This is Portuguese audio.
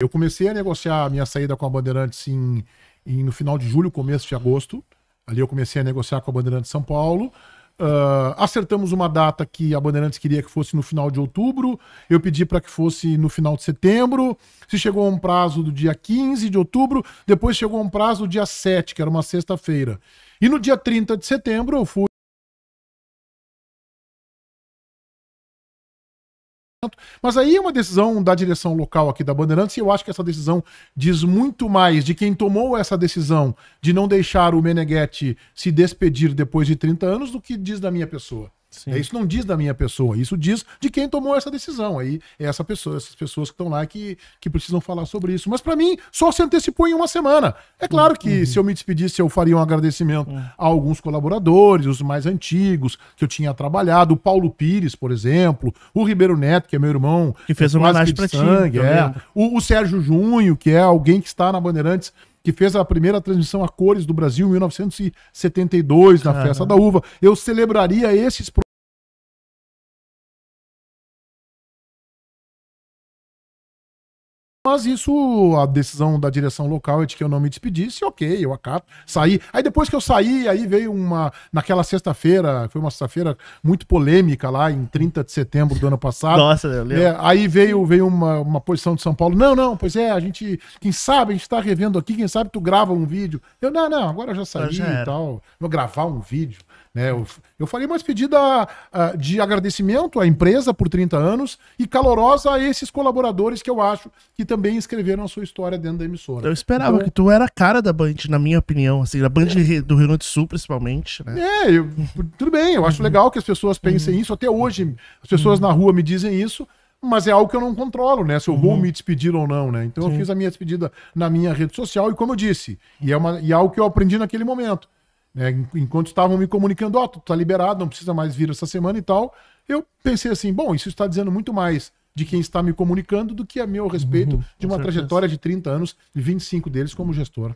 Eu comecei a negociar a minha saída com a Bandeirantes em, em, no final de julho, começo de agosto. Ali eu comecei a negociar com a Bandeirantes São Paulo. Uh, acertamos uma data que a Bandeirantes queria que fosse no final de outubro. Eu pedi para que fosse no final de setembro. Se chegou a um prazo do dia 15 de outubro, depois chegou a um prazo do dia 7, que era uma sexta-feira. E no dia 30 de setembro eu fui. Mas aí é uma decisão da direção local aqui da Bandeirantes, e eu acho que essa decisão diz muito mais de quem tomou essa decisão de não deixar o Meneghetti se despedir depois de 30 anos do que diz da minha pessoa. Sim. É, isso não diz da minha pessoa, isso diz de quem tomou essa decisão. Aí é essa pessoa, essas pessoas que estão lá que, que precisam falar sobre isso. Mas para mim, só se antecipou em uma semana. É claro que uhum. se eu me despedisse, eu faria um agradecimento uhum. a alguns colaboradores, os mais antigos, que eu tinha trabalhado, o Paulo Pires, por exemplo, o Ribeiro Neto, que é meu irmão, que fez uma é homenagem para ti. É. O, o Sérgio Junho, que é alguém que está na Bandeirantes que fez a primeira transmissão a cores do Brasil em 1972, na Festa da Uva. Eu celebraria esses Mas isso, a decisão da direção local é de que eu não me despedisse, ok, eu acato, saí. Aí depois que eu saí, aí veio uma. Naquela sexta-feira, foi uma sexta-feira muito polêmica lá, em 30 de setembro do ano passado. Nossa, eu É, aí veio, veio uma, uma posição de São Paulo: não, não, pois é, a gente, quem sabe, a gente tá revendo aqui, quem sabe tu grava um vídeo. Eu, não, não, agora eu já saí já e tal. Vou gravar um vídeo. Né? Eu, eu uma despedida de agradecimento à empresa por 30 anos e calorosa a esses colaboradores que eu acho que também escreveram a sua história dentro da emissora. Eu esperava então, que tu era a cara da Band, na minha opinião, assim, da Band é. do Rio Grande do Sul, principalmente. Né? É, eu, tudo bem, eu acho legal que as pessoas pensem uhum. isso. Até hoje, as pessoas uhum. na rua me dizem isso, mas é algo que eu não controlo, né? Se eu vou uhum. me despedir ou não, né? Então Sim. eu fiz a minha despedida na minha rede social e como eu disse, e é, uma, e é algo que eu aprendi naquele momento. Né? Enquanto estavam me comunicando, ó, oh, tu tá liberado, não precisa mais vir essa semana e tal, eu pensei assim, bom, isso está dizendo muito mais de quem está me comunicando do que a meu respeito uhum, de uma trajetória de 30 anos e 25 deles como gestor.